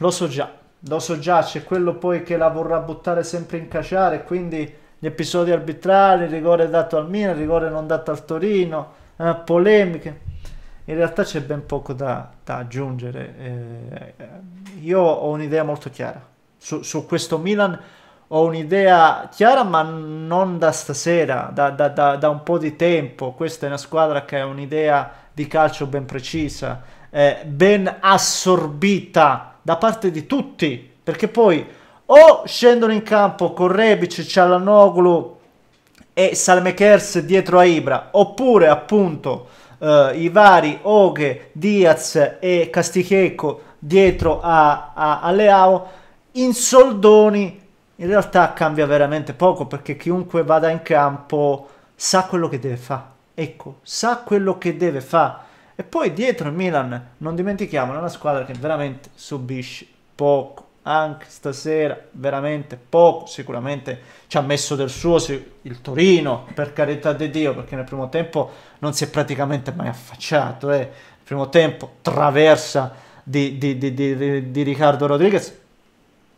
Lo so già, lo so già, c'è quello poi che la vorrà buttare sempre in caciare, quindi gli episodi arbitrali, il rigore dato al Milan, il rigore non dato al Torino, eh, polemiche. In realtà c'è ben poco da, da aggiungere. Eh, io ho un'idea molto chiara su, su questo Milan ho un'idea chiara, ma non da stasera, da, da, da, da, un po' di tempo. Questa è una squadra che ha un'idea di calcio ben precisa, eh, ben assorbita da parte di tutti, perché poi o scendono in campo con Rebic, Cialanoglu e Salmekers dietro a Ibra, oppure appunto eh, i vari Oghe, Diaz e Casticheco dietro a, a, a Leao, in soldoni in realtà cambia veramente poco perché chiunque vada in campo sa quello che deve fare. Ecco, sa quello che deve fare e poi dietro il Milan, non dimentichiamo, è una squadra che veramente subisce poco. Anche stasera, veramente poco. Sicuramente ci ha messo del suo il Torino, per carità di Dio, perché nel primo tempo non si è praticamente mai affacciato. Eh. Il primo tempo, traversa di, di, di, di Riccardo Rodriguez,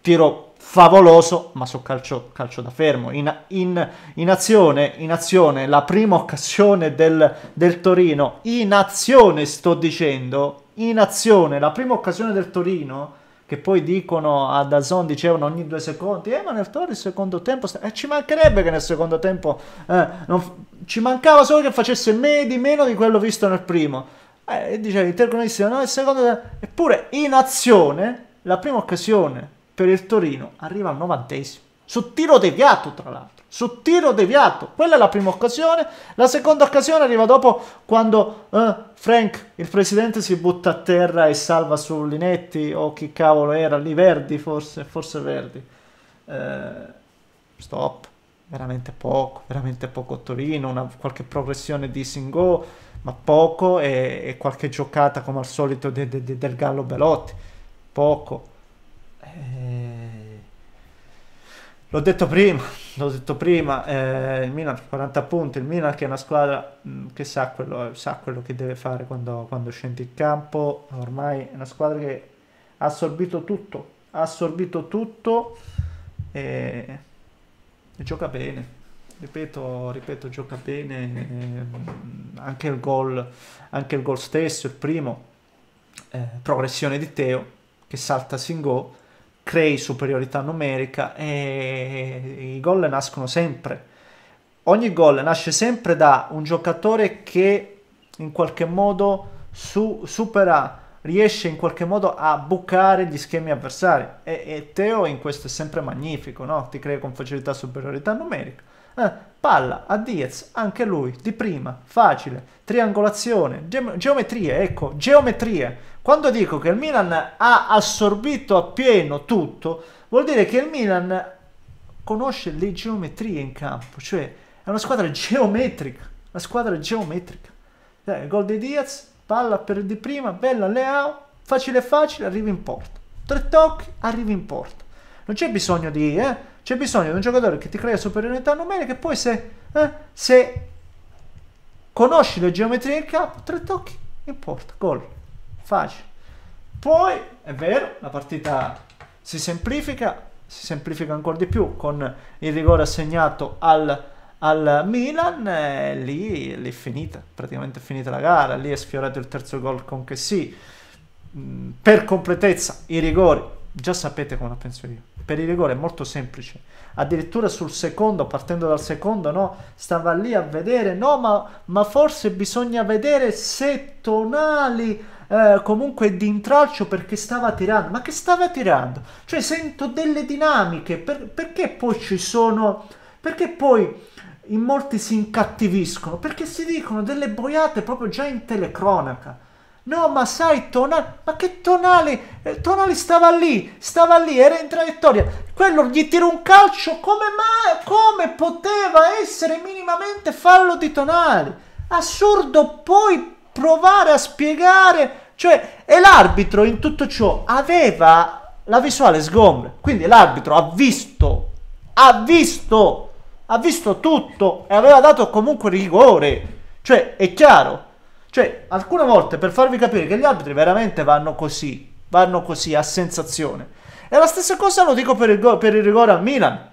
tiro favoloso, ma su calcio, calcio da fermo. In, in, in, azione, in azione, la prima occasione del, del Torino, in azione sto dicendo, in azione, la prima occasione del Torino, che poi dicono a Dazon, dicevano ogni due secondi, eh ma nel Torino il secondo tempo, sta... eh, ci mancherebbe che nel secondo tempo, eh, non... ci mancava solo che facesse me di meno di quello visto nel primo. Eh, e diceva l'intercronista, no, il secondo tempo, eppure in azione, la prima occasione per il Torino arriva al novantesimo. Su tiro deviato, tra l'altro. Su tiro deviato. Quella è la prima occasione. La seconda occasione arriva dopo quando eh, Frank, il presidente, si butta a terra e salva su Linetti o chi cavolo era lì, Verdi forse, forse Verdi. Eh, stop. Veramente poco, veramente poco Torino, una, qualche progressione di Singo, ma poco e, e, qualche giocata come al solito de, de, de, del Gallo Belotti. Poco. Eh, L'ho detto prima, l'ho detto prima, eh, il Milan 40 punti, il Milan che è una squadra mm, che sa quello, sa quello, che deve fare quando, quando scende in campo, ormai è una squadra che ha assorbito tutto, ha assorbito tutto e, e gioca bene. Ripeto, ripeto, gioca bene, eh, anche, il gol, anche il gol stesso, il primo, eh, progressione di Teo che salta Singo crei superiorità numerica e i gol nascono sempre. Ogni gol nasce sempre da un giocatore che in qualche modo su, supera, riesce in qualche modo a bucare gli schemi avversari e, e Teo in questo è sempre magnifico, no? ti crea con facilità superiorità numerica. Eh, palla a Diaz, anche lui, di prima, facile, triangolazione, ge geometrie, ecco, geometrie quando dico che il Milan ha assorbito appieno tutto, vuol dire che il Milan conosce le geometrie in campo, cioè è una squadra geometrica, una squadra geometrica. Cioè, gol di Diaz, palla per di prima, bella Leao, facile facile, arriva in porta. Tre tocchi, arriva in porta. Non c'è bisogno di... Eh? C'è bisogno di un giocatore che ti crea superiorità numerica e poi se, eh, se conosci le geometrie in campo, tre tocchi, in porta, gol facile. Poi, è vero, la partita si semplifica, si semplifica ancora di più con il rigore assegnato al, al Milan, eh, lì, lì, è finita, praticamente è finita la gara, lì è sfiorato il terzo gol con che sì. Mm, per completezza, i rigori, già sapete come la penso io, per i rigori è molto semplice. Addirittura sul secondo, partendo dal secondo, no, stava lì a vedere, no, ma, ma forse bisogna vedere se Tonali eh, comunque di intralcio perché stava tirando. Ma che stava tirando? Cioè sento delle dinamiche, per, perché poi ci sono... perché poi in molti si incattiviscono? Perché si dicono delle boiate proprio già in telecronaca. No, ma sai, Tonali, ma che Tonali, eh, Tonali stava lì, stava lì, era in traiettoria. Quello gli tira un calcio, come mai, come poteva essere minimamente fallo di Tonali? Assurdo, poi provare a spiegare. Cioè, e l'arbitro in tutto ciò aveva la visuale sgombra. Quindi l'arbitro ha visto, ha visto, ha visto tutto e aveva dato comunque rigore. Cioè, è chiaro. Cioè, alcune volte per farvi capire che gli arbitri veramente vanno così, vanno così a sensazione. E la stessa cosa lo dico per il, go- per il rigore al Milan.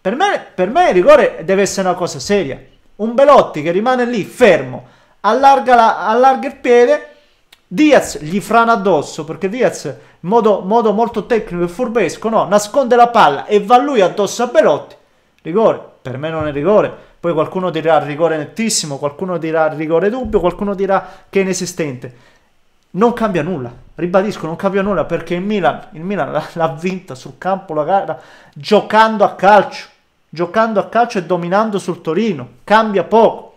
Per me, per me il rigore deve essere una cosa seria. Un Belotti che rimane lì fermo allarga, la, allarga il piede, Diaz gli frana addosso perché Diaz, in modo, modo molto tecnico e furbesco, no, nasconde la palla e va lui addosso a Belotti. Rigore, per me non è rigore. Poi qualcuno dirà rigore nettissimo, qualcuno dirà rigore dubbio, qualcuno dirà che è inesistente. Non cambia nulla, ribadisco, non cambia nulla perché il Milan, il Milan l'ha vinta sul campo la gara giocando a calcio, giocando a calcio e dominando sul Torino. Cambia poco.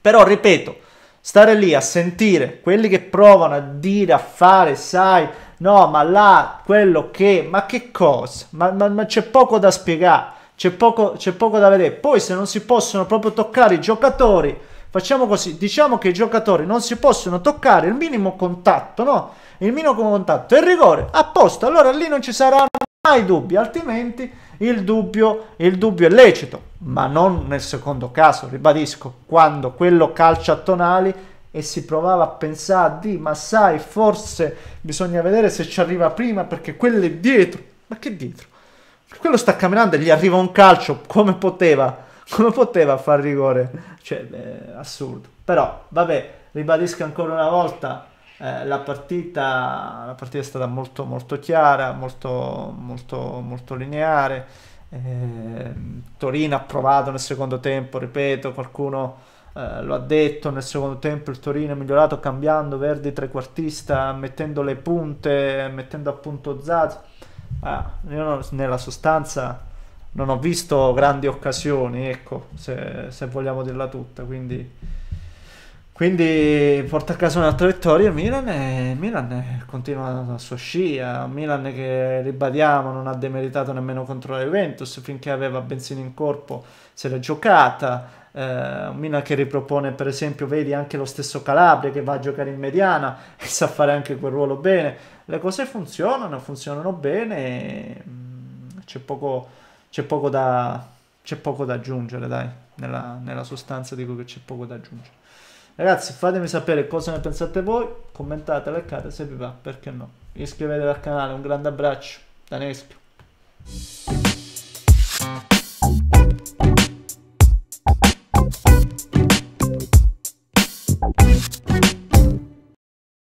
Però ripeto, stare lì a sentire quelli che provano a dire, a fare, sai, no, ma là, quello che, ma che cosa? Ma, ma, ma c'è poco da spiegare, c'è poco, c'è poco da vedere. Poi se non si possono proprio toccare i giocatori, facciamo così, diciamo che i giocatori non si possono toccare il minimo contatto, no? Il minimo contatto è il rigore, a posto, allora lì non ci saranno hai dubbi, altrimenti il dubbio, il dubbio, è lecito, ma non nel secondo caso, ribadisco, quando quello calcia a tonali e si provava a pensare di, ma sai, forse bisogna vedere se ci arriva prima perché quello è dietro, ma che dietro? Quello sta camminando e gli arriva un calcio, come poteva, come poteva far rigore? Cioè, beh, assurdo. Però, vabbè, ribadisco ancora una volta, eh, la, partita, la, partita, è stata molto, molto chiara, molto, molto, molto lineare. Eh, Torino ha provato nel secondo tempo, ripeto, qualcuno eh, lo ha detto, nel secondo tempo il Torino è migliorato cambiando Verdi trequartista, mettendo le punte, mettendo a punto Zaz. Ah, io non, nella sostanza non ho visto grandi occasioni, ecco, se, se vogliamo dirla tutta, quindi quindi porta a casa un'altra vittoria. Milan, e, Milan continua la sua scia. Milan che ribadiamo non ha demeritato nemmeno contro la Juventus finché aveva benzina in corpo, se l'è giocata. Eh, Milan che ripropone, per esempio, vedi anche lo stesso Calabria che va a giocare in mediana e sa fare anche quel ruolo bene. Le cose funzionano, funzionano bene. Mm, c'è poco, poco, da, poco da aggiungere, dai, nella, nella sostanza dico che c'è poco da aggiungere. Ragazzi, fatemi sapere cosa ne pensate voi, commentate, like se vi va, perché no. Iscrivetevi al canale, un grande abbraccio da Neschio.